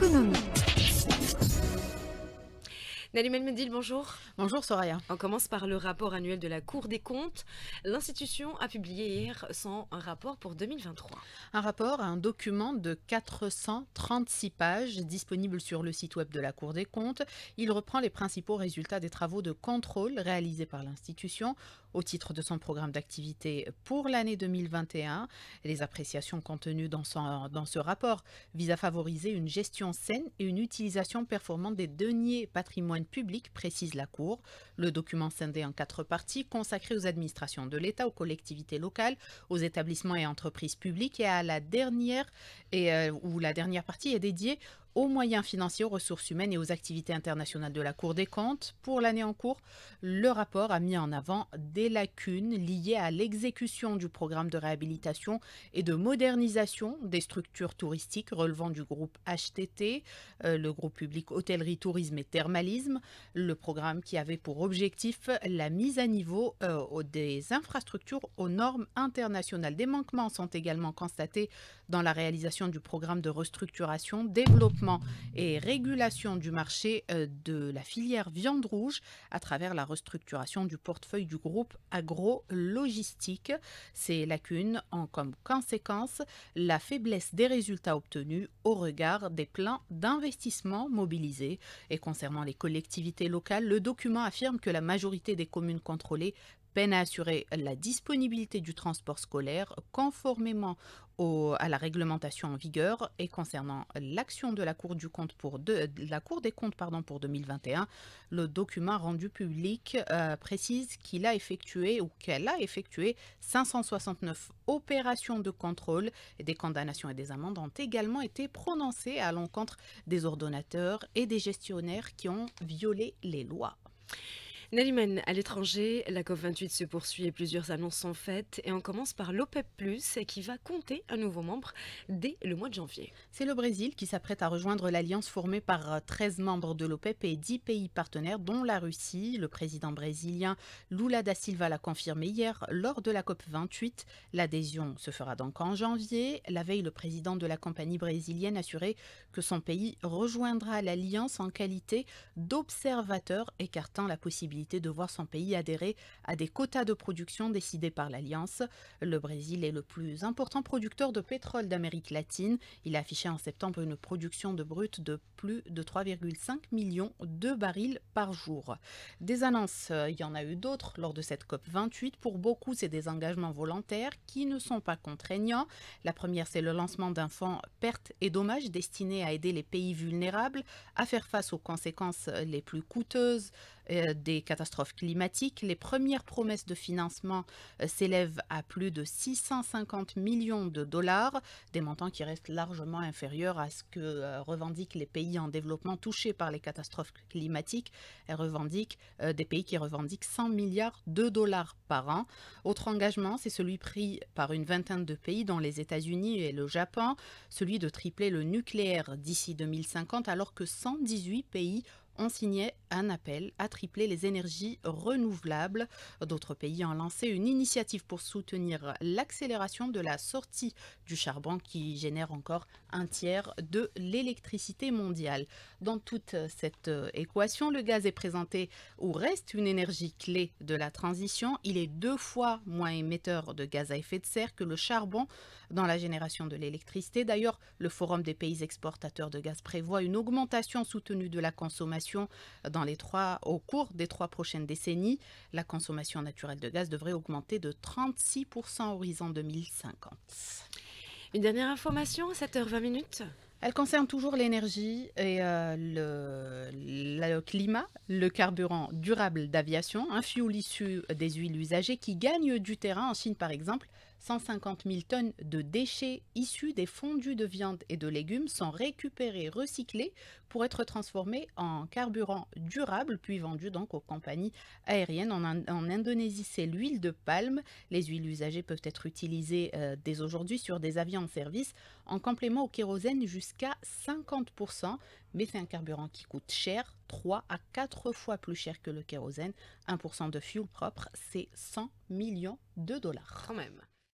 楽なの Nalim El bonjour. Bonjour Soraya. On commence par le rapport annuel de la Cour des comptes. L'institution a publié hier son rapport pour 2023. Un rapport, un document de 436 pages disponible sur le site web de la Cour des comptes. Il reprend les principaux résultats des travaux de contrôle réalisés par l'institution au titre de son programme d'activité pour l'année 2021. Les appréciations contenues dans, dans ce rapport visent à favoriser une gestion saine et une utilisation performante des deniers patrimoine public, précise la Cour. Le document scindé en quatre parties, consacré aux administrations de l'État, aux collectivités locales, aux établissements et entreprises publiques et à la dernière et euh, où la dernière partie est dédiée aux moyens financiers, aux ressources humaines et aux activités internationales de la Cour des comptes. Pour l'année en cours, le rapport a mis en avant des lacunes liées à l'exécution du programme de réhabilitation et de modernisation des structures touristiques relevant du groupe HTT, euh, le groupe public hôtellerie, tourisme et thermalisme, le programme qui avait pour objectif la mise à niveau euh, des infrastructures aux normes internationales. Des manquements sont également constatés dans la réalisation du programme de restructuration, développement et régulation du marché euh, de la filière viande rouge à travers la restructuration du portefeuille du groupe agro-logistique. Ces lacunes ont comme conséquence la faiblesse des résultats obtenus au regard des plans d'investissement mobilisés. Et concernant les collectivités locales, le document affirme que la majorité des communes contrôlées à assurer la disponibilité du transport scolaire conformément à la réglementation en vigueur et concernant l'action de la Cour du compte pour de, la Cour des comptes pardon pour 2021, le document rendu public euh, précise qu'il a effectué ou qu'elle a effectué 569 opérations de contrôle et des condamnations et des amendes ont également été prononcées à l'encontre des ordonnateurs et des gestionnaires qui ont violé les lois. Naliman, à l'étranger, la COP28 se poursuit et plusieurs annonces sont faites. Et on commence par l'OPEP, qui va compter un nouveau membre dès le mois de janvier. C'est le Brésil qui s'apprête à rejoindre l'alliance formée par 13 euh, membres de l'OPEP et 10 pays partenaires, dont la Russie. Le président brésilien Lula da Silva l'a confirmé hier lors de la COP28. L'adhésion se fera donc en janvier. La veille, le président de la compagnie brésilienne assuré que son pays rejoindra l'alliance en qualité d'observateur, écartant la possibilité de voir son pays adhérer à des quotas de production décidés par l'Alliance. Le Brésil est le plus important producteur de pétrole d'Amérique latine. Il a affiché en septembre une production de brut de plus de 3,5 millions de barils par jour. Des annonces, euh, il y en a eu d'autres lors de cette COP28. Pour beaucoup, c'est des engagements volontaires qui ne sont pas contraignants. La première, c'est le lancement d'un fonds pertes et dommages destiné à aider les pays vulnérables à faire face aux conséquences euh, les plus coûteuses euh, des catastrophes climatiques. Les premières promesses de financement euh, s'élèvent à plus de 650 millions de dollars, des montants qui restent largement inférieurs à ce que euh, revendiquent les pays en développement touchés par les catastrophes climatiques. et revendiquent des pays qui revendiquent 100 milliards de dollars par an. Autre engagement, c'est celui pris par une vingtaine de pays, dont les États-Unis et le Japon, celui de tripler le nucléaire d'ici 2050, alors que 118 pays on signait un appel à tripler les énergies renouvelables. D'autres pays ont lancé une initiative pour soutenir l'accélération de la sortie du charbon qui génère encore un tiers de l'électricité mondiale. Dans toute cette équation, le gaz est présenté ou reste une énergie clé de la transition. Il est deux fois moins émetteur de gaz à effet de serre que le charbon dans la génération de l'électricité. D'ailleurs, le Forum des pays exportateurs de gaz prévoit une augmentation soutenue de la consommation dans les trois, au cours des trois prochaines décennies, la consommation naturelle de gaz devrait augmenter de 36% horizon 2050. Une dernière information, 7h20 minutes. Elle concerne toujours l'énergie et euh, le, climat, le carburant durable d'aviation, un fioul issu des huiles usagées qui gagne du terrain en Chine par exemple. 150 000 tonnes de déchets issus des fondus de viande et de légumes sont récupérés, recyclés pour être transformés en carburant durable, puis vendus donc aux compagnies aériennes. En, Indonésie, c'est l'huile de palme. Les huiles usagées peuvent être utilisées euh, dès aujourd'hui sur des avions en service en complément au kérosène jusqu'à 50%, mais c'est un carburant qui coûte cher, 3 à 4 fois plus cher que le kérosène. 1% de fuel propre, c'est 100 millions de dollars. Quand même.